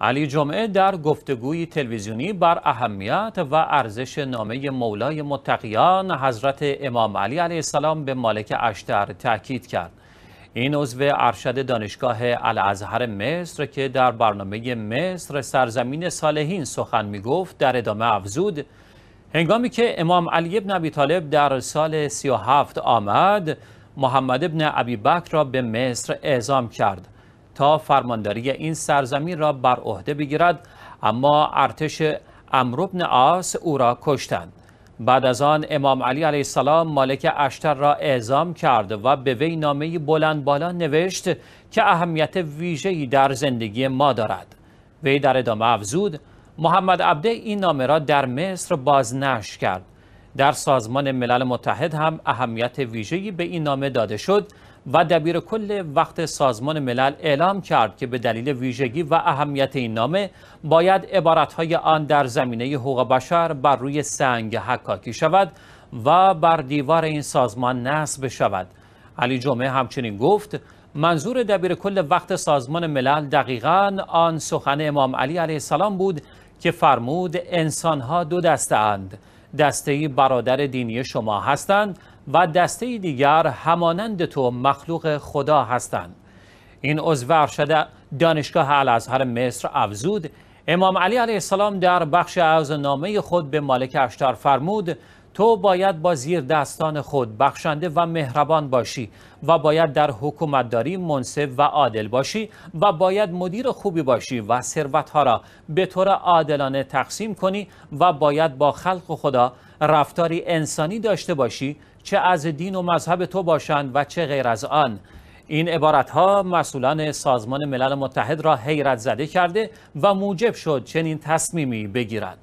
علی جمعه در گفتگوی تلویزیونی بر اهمیت و ارزش نامه مولای متقیان حضرت امام علی علیه السلام به مالک اشتر تاکید کرد این عضو ارشد دانشگاه الازهر مصر که در برنامه مصر سرزمین صالحین سخن می گفت در ادامه افزود هنگامی که امام علی ابن ابی طالب در سال 37 آمد محمد ابن ابی بکر را به مصر اعزام کرد تا فرمانداری این سرزمین را بر عهده بگیرد اما ارتش امروبن آس او را کشتند بعد از آن امام علی علیه السلام مالک اشتر را اعزام کرد و به وی نامه بلند بالا نوشت که اهمیت ویژه‌ای در زندگی ما دارد وی در ادامه افزود محمد عبده این نامه را در مصر بازنش کرد در سازمان ملل متحد هم اهمیت ویژه‌ای به این نامه داده شد و دبیر کل وقت سازمان ملل اعلام کرد که به دلیل ویژگی و اهمیت این نامه باید عبارتهای آن در زمینه حقوق بشر بر روی سنگ حکاکی شود و بر دیوار این سازمان نصب شود علی جمعه همچنین گفت منظور دبیر کل وقت سازمان ملل دقیقا آن سخن امام علی علیه السلام بود که فرمود انسانها دو دسته اند دسته برادر دینی شما هستند و دسته دیگر همانند تو مخلوق خدا هستند این عضو ارشد دانشگاه الازهر مصر افزود امام علی علیه السلام در بخش از نامه خود به مالک اشتر فرمود تو باید با زیر دستان خود بخشنده و مهربان باشی و باید در حکومتداری منصف و عادل باشی و باید مدیر خوبی باشی و ها را به طور عادلانه تقسیم کنی و باید با خلق خدا رفتاری انسانی داشته باشی چه از دین و مذهب تو باشند و چه غیر از آن این عبارت ها مسئولان سازمان ملل متحد را حیرت زده کرده و موجب شد چنین تصمیمی بگیرند